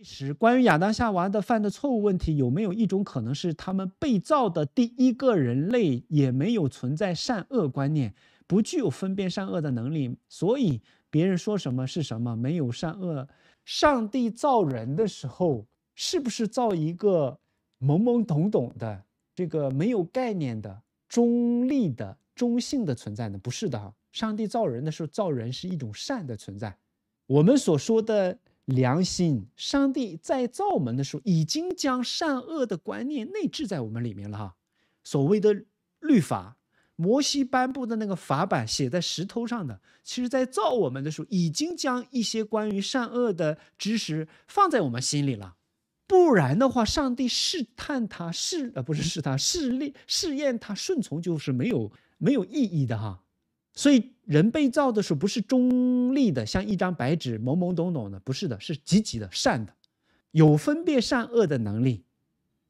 史关于亚当夏娃的犯的错误问题，有没有一种可能是他们被造的第一个人类也没有存在善恶观念，不具有分辨善恶的能力，所以别人说什么是什么，没有善恶。上帝造人的时候，是不是造一个懵懵懂懂的、这个没有概念的、中立的、中性的存在呢？不是的，哈。上帝造人的时候，造人是一种善的存在。我们所说的。良心，上帝在造我们的时候，已经将善恶的观念内置在我们里面了哈。所谓的律法，摩西颁布的那个法版写在石头上的，其实在造我们的时候，已经将一些关于善恶的知识放在我们心里了。不然的话，上帝试探他试呃不是试探试炼试验他顺从就是没有没有意义的哈。所以。人被造的时候不是中立的，像一张白纸，懵懵懂懂的，不是的，是积极的、善的，有分辨善恶的能力。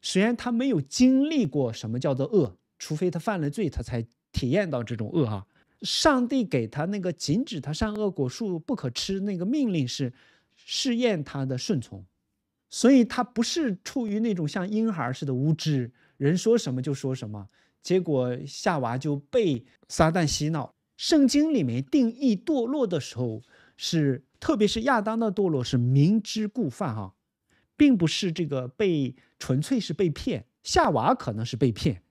虽然他没有经历过什么叫做恶，除非他犯了罪，他才体验到这种恶。哈，上帝给他那个禁止他善恶果树不可吃那个命令是试验他的顺从，所以他不是处于那种像婴儿似的无知，人说什么就说什么。结果夏娃就被撒旦洗脑。圣经里面定义堕落的时候，是特别是亚当的堕落是明知故犯哈，并不是这个被纯粹是被骗。夏娃可能是被骗，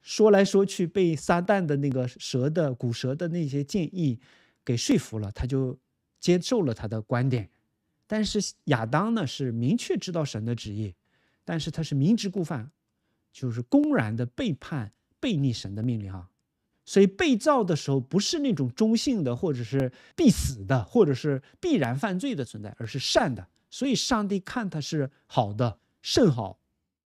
说来说去被撒旦的那个蛇的骨蛇的那些建议给说服了，他就接受了他的观点。但是亚当呢是明确知道神的旨意，但是他是明知故犯，就是公然的背叛背逆神的命令哈。所以被造的时候，不是那种中性的，或者是必死的，或者是必然犯罪的存在，而是善的。所以上帝看他是好的，甚好。